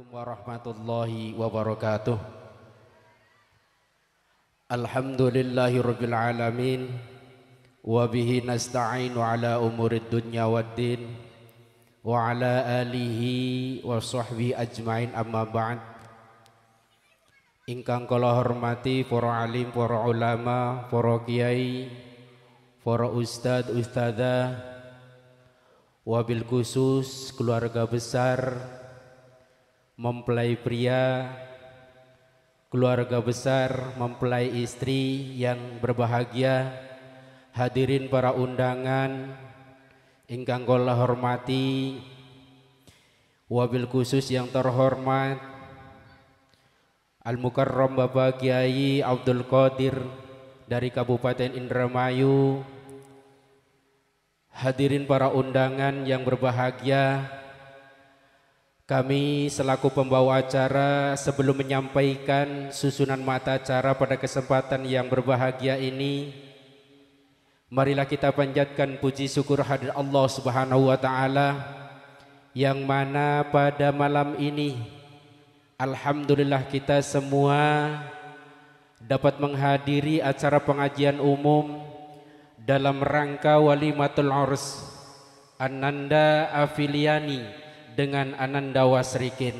Assalamualaikum warahmatullahi wabarakatuh. Alhamdulillahi rabbil alamin wa bihi nasta'inu ala umurid dunya waddin wa ala alihi wa sahbi ajmain amma ba'd. Ingkang kula hormati para alim, para ulama, para kiai, para ustad, ustadzah, wabil khusus keluarga besar mempelai pria, keluarga besar, mempelai istri yang berbahagia, hadirin para undangan, ingkang kula hormati, wabil khusus yang terhormat, Al-Mukarram Bapak Kiai Abdul Qadir dari Kabupaten Indramayu, hadirin para undangan yang berbahagia, kami selaku pembawa acara sebelum menyampaikan susunan mata acara pada kesempatan yang berbahagia ini Marilah kita panjatkan puji syukur hadir Allah Subhanahu wa taala yang mana pada malam ini alhamdulillah kita semua dapat menghadiri acara pengajian umum dalam rangka walimatul urs Ananda Afiliani dengan Ananda Wasrikin.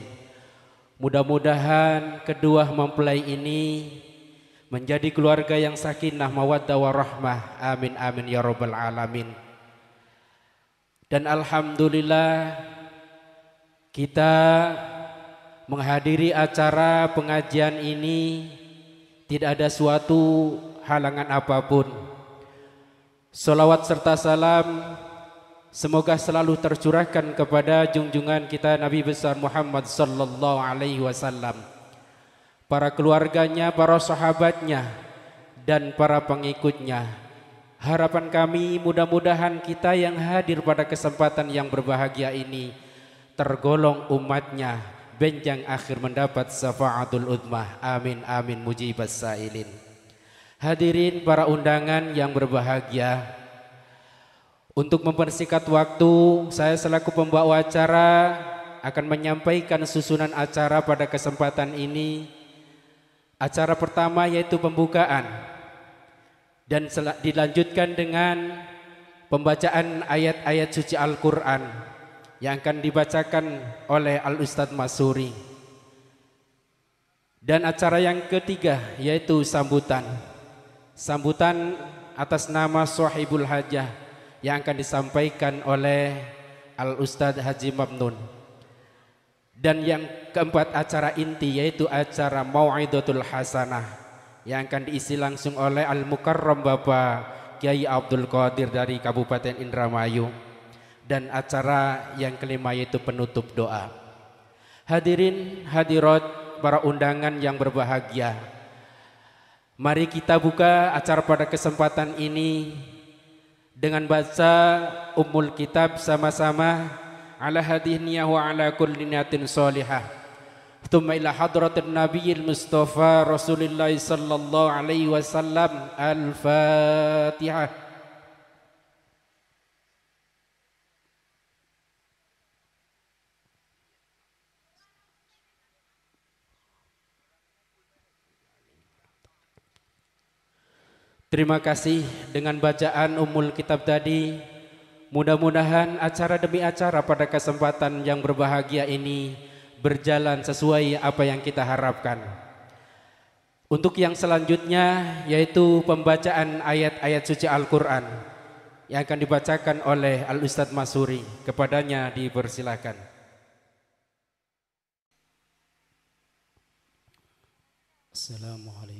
Mudah-mudahan kedua mempelai ini menjadi keluarga yang sakinah mawaddah warahmah. Amin amin ya rabbal alamin. Dan alhamdulillah kita menghadiri acara pengajian ini tidak ada suatu halangan apapun. Salawat serta salam Semoga selalu tercurahkan kepada junjungan kita Nabi besar Muhammad sallallahu alaihi wasallam. Para keluarganya, para sahabatnya dan para pengikutnya. Harapan kami mudah-mudahan kita yang hadir pada kesempatan yang berbahagia ini tergolong umatnya benjang akhir mendapat syafaatul udmah. Amin amin mujibas sailin. Hadirin para undangan yang berbahagia, untuk mempersingkat waktu, saya selaku pembawa acara akan menyampaikan susunan acara pada kesempatan ini. Acara pertama yaitu pembukaan dan dilanjutkan dengan pembacaan ayat-ayat suci Al-Quran yang akan dibacakan oleh Al-Ustadz Masuri. Dan acara yang ketiga yaitu sambutan. Sambutan atas nama Sohibul Hajah yang akan disampaikan oleh Al Ustadz Haji Mamnun. Dan yang keempat acara inti yaitu acara Mau'idatul Hasanah yang akan diisi langsung oleh Al Mukarram Bapak Kiai Abdul Qadir dari Kabupaten Indramayu. Dan acara yang kelima yaitu penutup doa. Hadirin hadirat para undangan yang berbahagia. Mari kita buka acara pada kesempatan ini dengan baca umul kitab sama-sama ala hadihniyah wa ala kulli niatin salihah thumma ila hadratin nabiyil mustafa rasulillah sallallahu alaihi wasallam al-fatihah Terima kasih dengan bacaan umul kitab tadi. Mudah-mudahan acara demi acara pada kesempatan yang berbahagia ini berjalan sesuai apa yang kita harapkan. Untuk yang selanjutnya yaitu pembacaan ayat-ayat suci Al-Quran yang akan dibacakan oleh Al-Ustadz Masuri. Kepadanya dipersilakan. Assalamualaikum.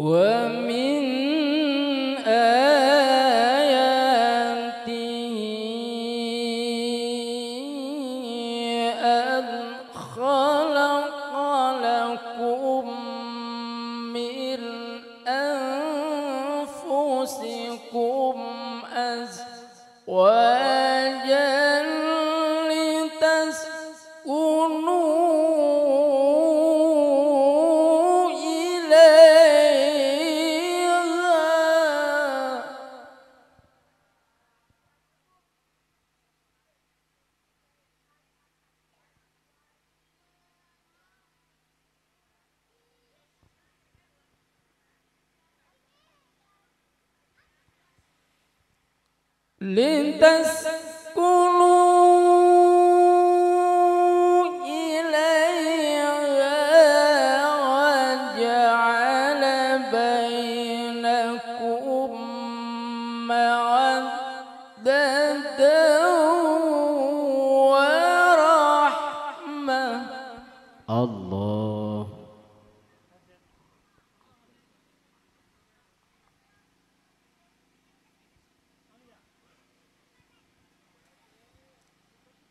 ومن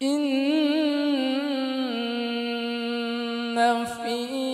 إن في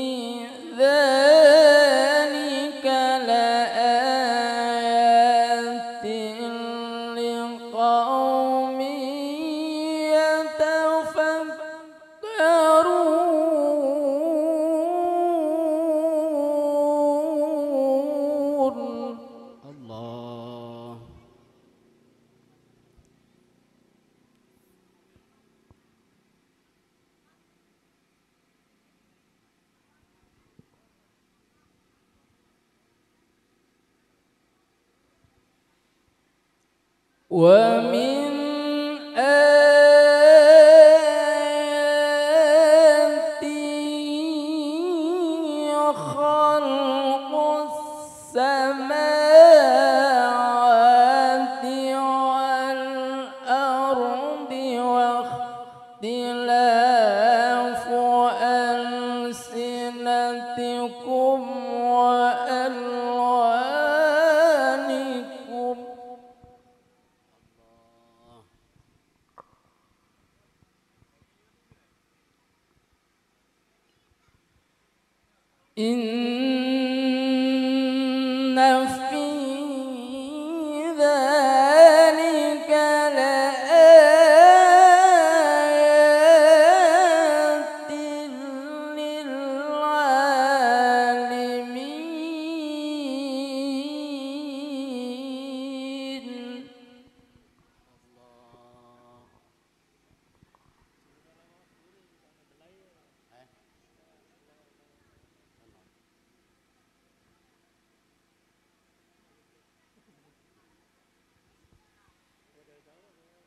文明。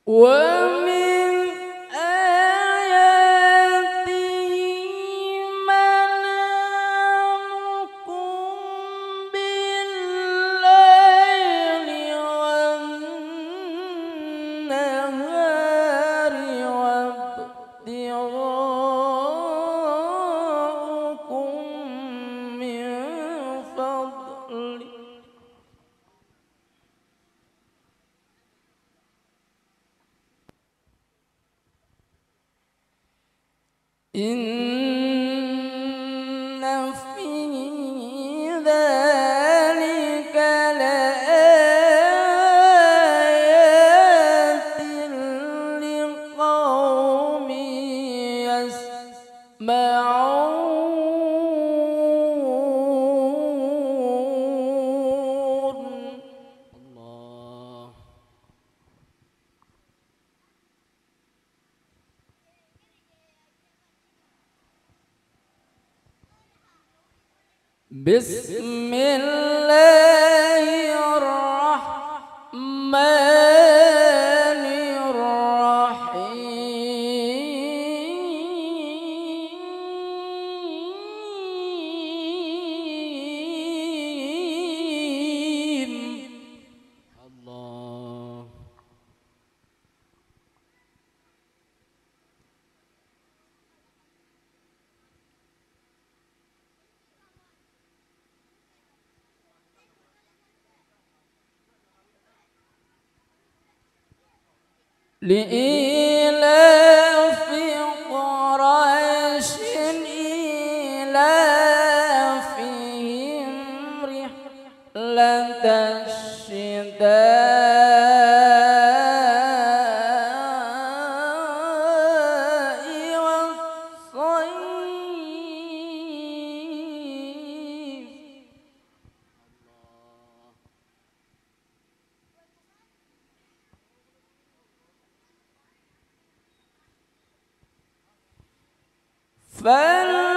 Whoa! إن 林。分。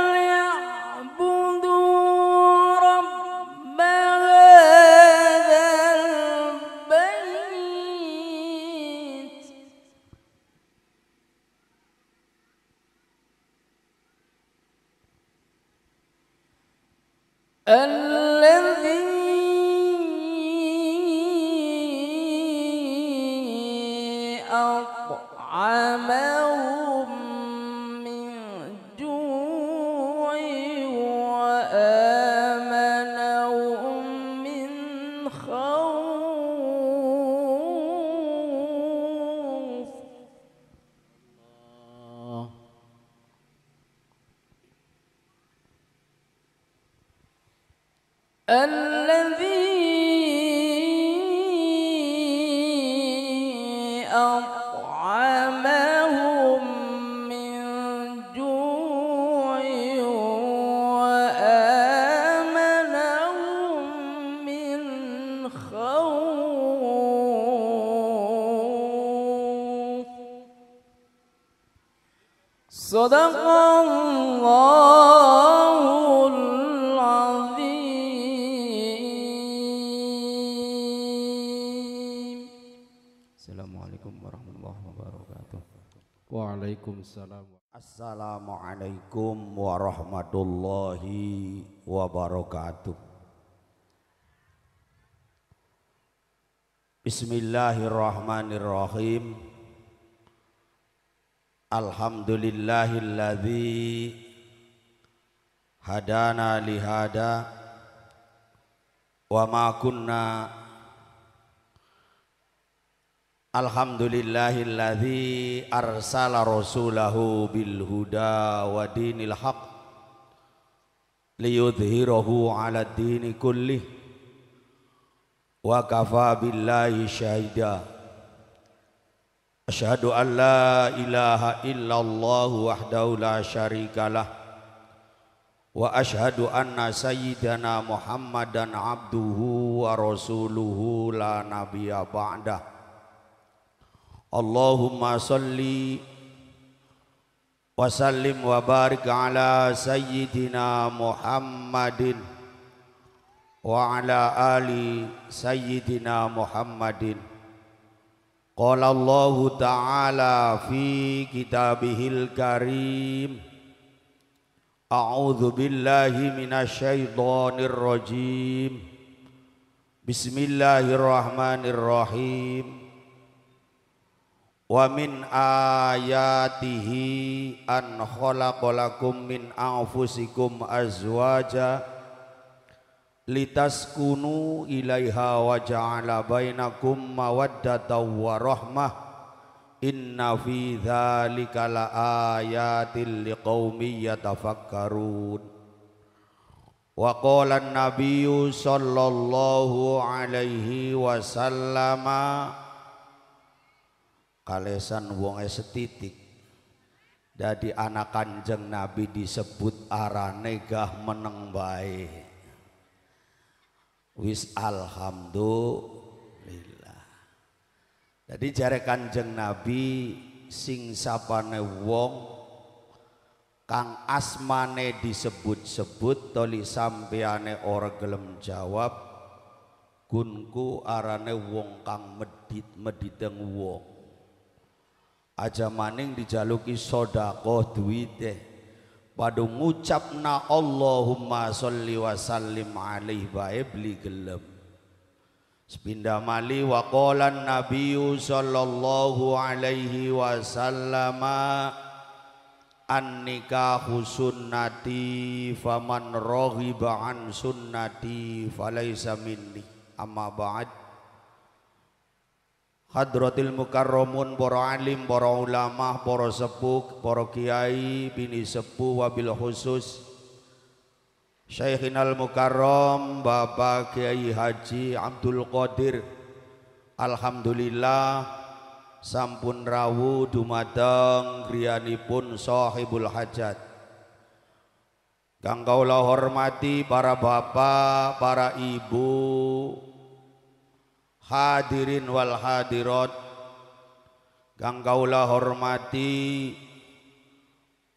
الذي Waalaikumsalam. Assalamualaikum warahmatullahi wabarakatuh. Bismillahirrahmanirrahim. Alhamdulillahilladzi hadana lihada wa ma kunna Alhamdulillahilladzi arsala rasulahu bil huda wa dinil haq liyudhhirahu 'ala dini kulli wa kafa billahi syahida Asyhadu an la ilaha illallah wahdahu la syarikalah wa asyhadu anna sayyidana Muhammadan abduhu wa rasuluhu la nabiyya ba'dah Allahumma salli wa sallim wa barik ala sayyidina Muhammadin wa ala ali sayyidina Muhammadin Qala Allah Ta'ala fi kitabihil karim A'udzu billahi minasyaitonir rajim Bismillahirrahmanirrahim Wa min ayatihi an khalaqalakum min anfusikum azwaja litaskunu ilaiha wa ja'ala bainakum mawaddatan wa rahmah inna fi dzalika laayatil liqaumin yatafakkarun wa qala an-nabiyyu sallallahu alaihi wasallama kalesan wonge setitik jadi anak kanjeng nabi disebut arane negah meneng baik wis alhamdulillah jadi jare kanjeng nabi sing sapane wong kang asmane disebut-sebut toli sampeane ora gelem jawab gunku arane wong kang medit mediteng wong aja maning dijaluki sodako duwite padu ngucapna Allahumma sholli wa sallim alaihi bae beli gelem Sepindah mali wa qalan nabiyyu sallallahu alaihi wasallama nikahu sunnati faman raghiba an sunnati falaysa minni amma ba'd Hadrotil mukarromun, para alim, para ulama, para sepuh, para kiai, bini sepuh wabil khusus Syekhinal mukarrom, Bapak Kiai Haji Abdul Qadir Alhamdulillah sampun rawu dumateng griyanipun sahibul hajat Kang kaula hormati para bapak, para ibu, hadirin wal hadirat Ganggaulah hormati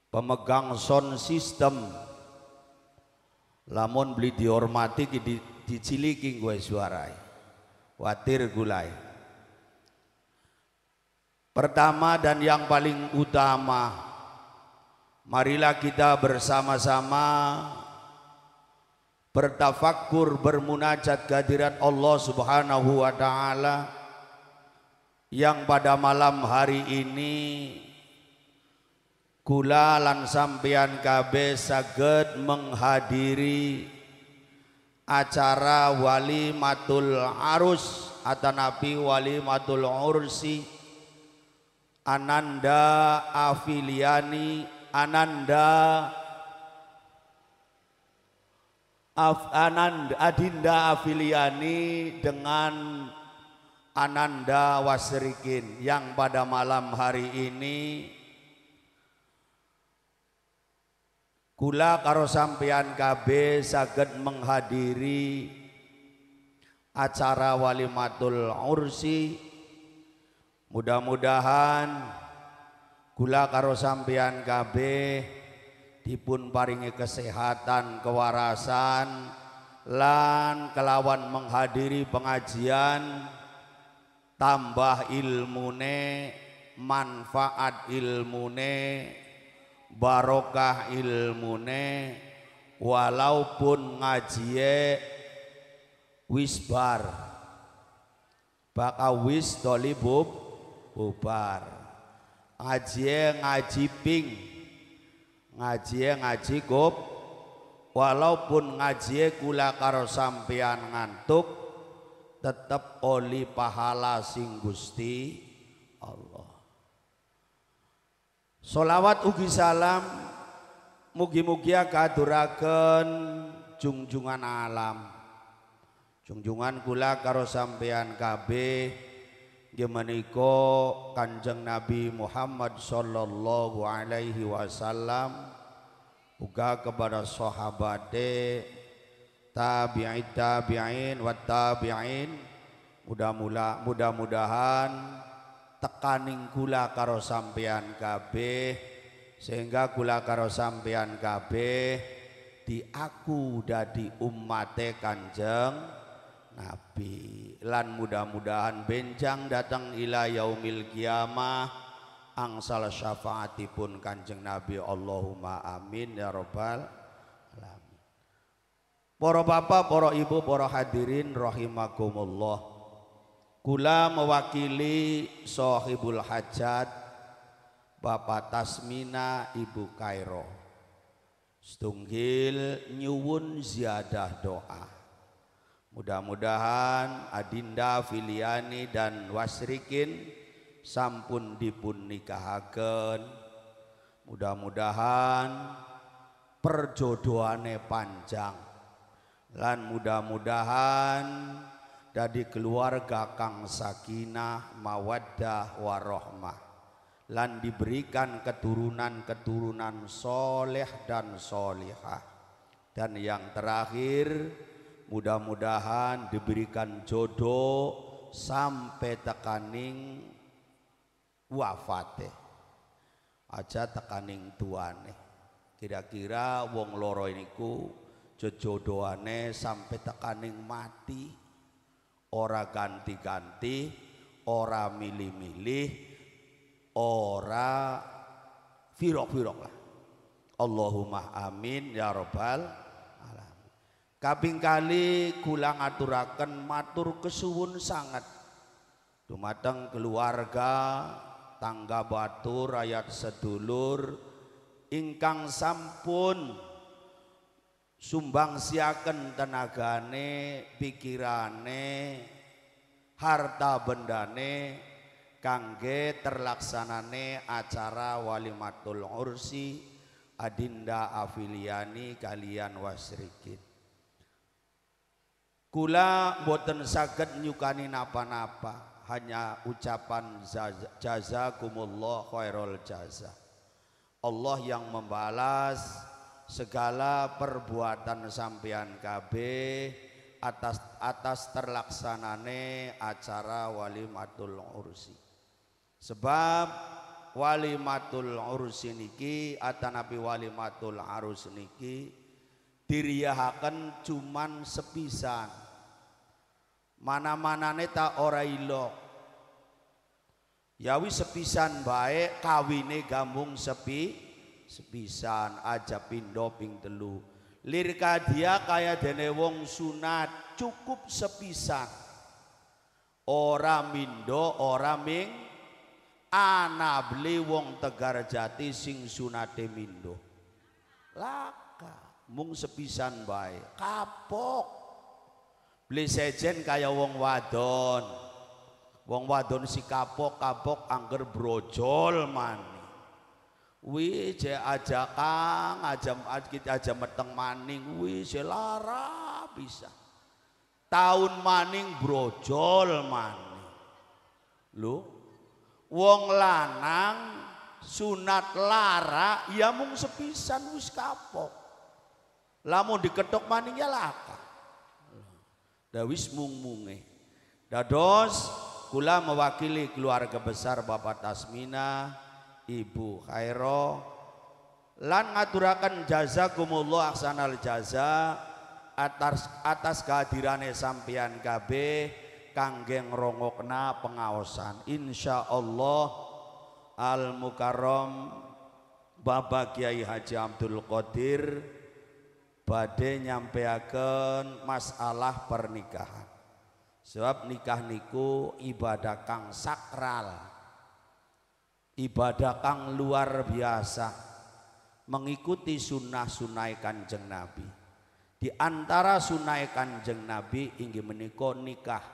pemegang sound system lamun beli dihormati di, gue suarai khawatir gulai pertama dan yang paling utama marilah kita bersama-sama bertafakur bermunajat kehadiran Allah Subhanahu wa taala yang pada malam hari ini kula lan sampean kabeh saged menghadiri acara wali walimatul arus atau nabi wali walimatul ursi Ananda Afiliani Ananda Anand, Adinda Afiliani dengan Ananda Wasrikin yang pada malam hari ini Kula karo sampean KB saged menghadiri acara walimatul ursi mudah-mudahan kula karo sampean kabeh dipun paringi kesehatan, kewarasan, lan kelawan menghadiri pengajian tambah ilmune manfaat ilmune barokah ilmune walaupun ngajie wisbar bakal wis dolibub bubar ngajie ngaji ping ngaji e ngaji gop walaupun ngaji e gula karo sampean ngantuk tetap oli pahala sing Gusti Allah Solawat ugi salam mugi-mugi kaduraken jungjungan alam jungjungan gula karo sampean kabeh Gemeniko Kanjeng Nabi Muhammad sallallahu alaihi wasallam uga kepada sahabatnya tabi'in tabi'in wa tabi'in mudah-mudahan mudah-mudahan tekaning kula karo sampean kabeh sehingga kula karo sampean kabeh diaku dadi umatnya Kanjeng Nabi lan mudah-mudahan bencang datang ila yaumil kiamah angsal syafaatipun kanjeng Nabi Allahumma amin ya rabbal alamin para bapak para ibu para hadirin rahimakumullah kula mewakili Sohibul hajat Bapak Tasmina Ibu Kairo Setunggil nyuwun ziyadah doa Mudah-mudahan Adinda Filiani dan Wasrikin sampun dipun nikahaken. Mudah-mudahan perjodohane panjang. Lan mudah-mudahan dari keluarga Kang Sakinah Mawaddah Warohmah. Lan diberikan keturunan-keturunan soleh dan solihah. Dan yang terakhir, mudah-mudahan diberikan jodoh sampai tekaning wafate aja tekaning tuane kira-kira wong loro ini ku jodohane sampai tekaning mati ora ganti-ganti ora milih-milih ora firok-firok lah Allahumma amin ya robbal Kaping kali kula ngaturaken matur kesuwun sangat. Dumateng keluarga, tangga batu, rakyat sedulur ingkang sampun sumbang siaken tenagane, pikirane, harta bendane kangge terlaksanane acara walimatul ursi adinda afiliani kalian wasrikit Kula boten saged nyukani napa-napa, hanya ucapan jazakumullah khairul jaza. Allah yang membalas segala perbuatan sampean KB atas atas terlaksanane acara walimatul ursi. Sebab walimatul ursi niki atanapi walimatul arus niki diriyahaken cuman sepisan mana-manane tak ora ilok Yawi sepisan baik kawine gambung sepi sepisan aja pindo ping telu lirka dia kaya dene wong sunat cukup sepisan ora mindo ora ming ana beli wong tegar jati sing sunate mindo laka mung sepisan baik kapok beli sejen kaya wong wadon wong wadon si kapok kapok angger brojol mani Wih, je aja kang, aja kita aja meteng maning, wih, je lara bisa. Tahun maning brojol mani, Lu, wong lanang sunat lara, ya mung sepisan wis kapok. Lamun diketok maning ya lah. Dawis mung-munge. Dados kula mewakili keluarga besar Bapak Tasmina, Ibu Khairo, lan ngaturakan jaza jazakumullah aksanal jaza atas atas sampian KB kanggeng rongokna pengawasan. Insya Allah al mukarram Bapak Kiai Haji Abdul Qadir badhe nyampeaken masalah pernikahan. Sebab nikah niku ibadah kang sakral. Ibadah kang luar biasa. Mengikuti sunnah-sunnah Kanjeng Nabi. Di antara sunnah Kanjeng Nabi inggih menika nikah.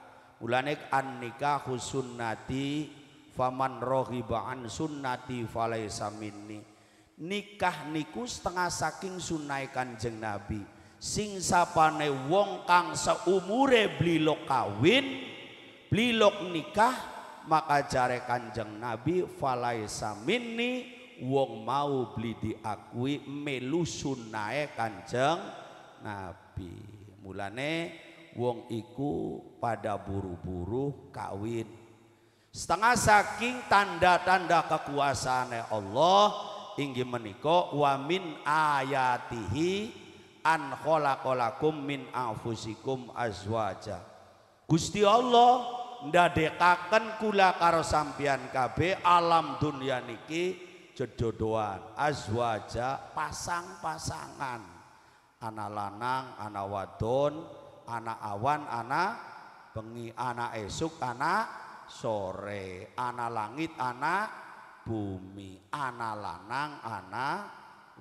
Mulane an nikahu sunnati faman rohiba an sunnati falaisa minni nikah niku setengah saking sunai kanjeng nabi sing sapane wong kang seumure blilok kawin blilok nikah maka jare kanjeng nabi falai samini wong mau beli diakui melu sunai kanjeng nabi mulane wong iku pada buru-buru kawin setengah saking tanda-tanda ne Allah inggih menika wa min ayatihi an khalaqalakum min anfusikum azwaja Gusti Allah ndadekaken kula karo sampeyan kabeh alam dunia niki jedodoan azwaja pasang-pasangan anak lanang anak wadon anak awan anak bengi anak esuk anak sore anak langit anak bumi anak lanang anak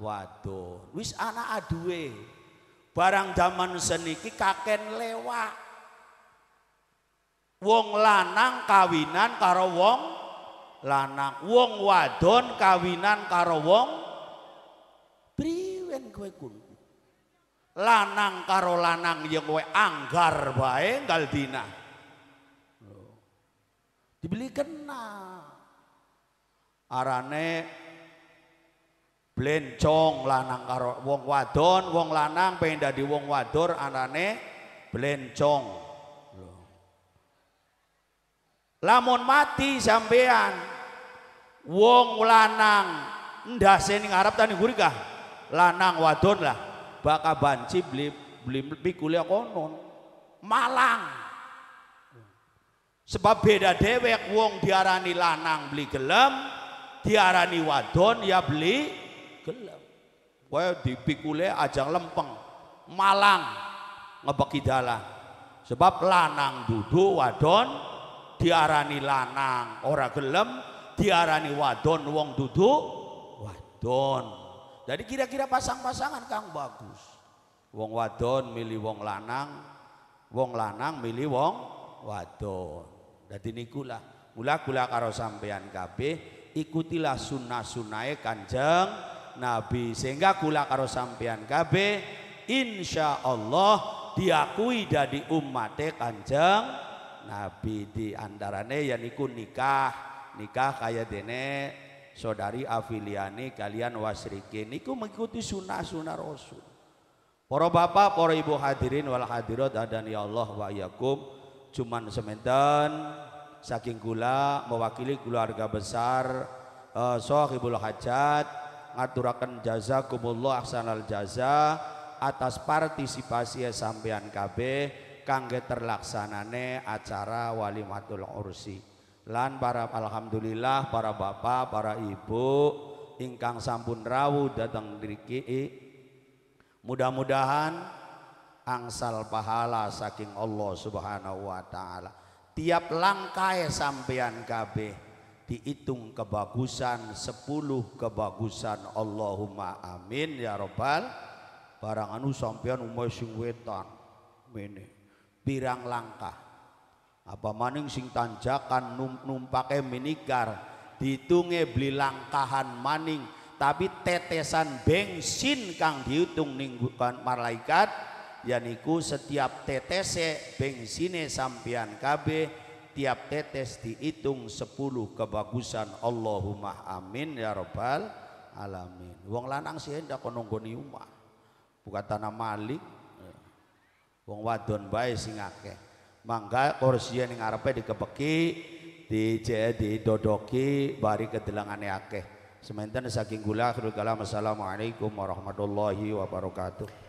wadon wis anak aduwe barang zaman seniki kaken lewat wong lanang kawinan karo wong lanang wong wadon kawinan karo wong priwen kowe kun lanang karo lanang yang kowe anggar bae galdina dibeli kenal arane blencong lanang karo wong wadon wong lanang pengen dadi wong wadur arane blencong lamun mati sampean wong lanang ndak seni ngarep tani gurika lanang wadon lah bakal banci beli beli kuliah konon malang Sebab beda dewek wong diarani lanang beli gelem, diarani wadon ya beli gelem. kaya dipikule ajang lempeng, malang ngebeki dalan. Sebab lanang dudu wadon diarani lanang, ora gelem diarani wadon wong dudu wadon. Jadi kira-kira pasang-pasangan Kang bagus. Wong wadon milih wong lanang, wong lanang milih wong wadon. jadi nikulah mula kula karo sampean kabeh ikutilah sunnah sunnahnya Kanjeng Nabi sehingga kula karo sampean insya Allah diakui dari umat Kanjeng Nabi di antarane ya niku nikah nikah kaya dene saudari afiliani kalian wasriki niku mengikuti sunnah-sunnah Rasul Para bapak, para ibu hadirin wal hadirat dan ya Allah wa yakum cuman sementara saking gula mewakili keluarga besar uh, eh, sohibul hajat ngaturakan jaza kumullah aksanal jaza atas partisipasi sampean KB kangge terlaksanane acara wali walimatul ursi lan para alhamdulillah para bapak para ibu ingkang sampun rawu datang diriki mudah-mudahan angsal pahala saking Allah subhanahu wa ta'ala tiap langkai sampean kabeh dihitung kebagusan 10 kebagusan Allahumma amin ya robbal barang anu sampean umay sing wetan mene pirang langkah apa maning sing tanjakan num numpake minigar ditunge beli langkahan maning tapi tetesan bensin kang dihitung ninggukan malaikat yaniku setiap tetes bensine sampean KB tiap tetes dihitung sepuluh kebagusan Allahumma amin ya robbal alamin wong lanang sih ndak kono goni umah. bukan tanah malik wong wadon bae sing akeh mangga kursi ning ngarepe dikepeki dijedi dodoki bari kedelangane akeh Sementara saking gula akhirul kalam assalamualaikum warahmatullahi wabarakatuh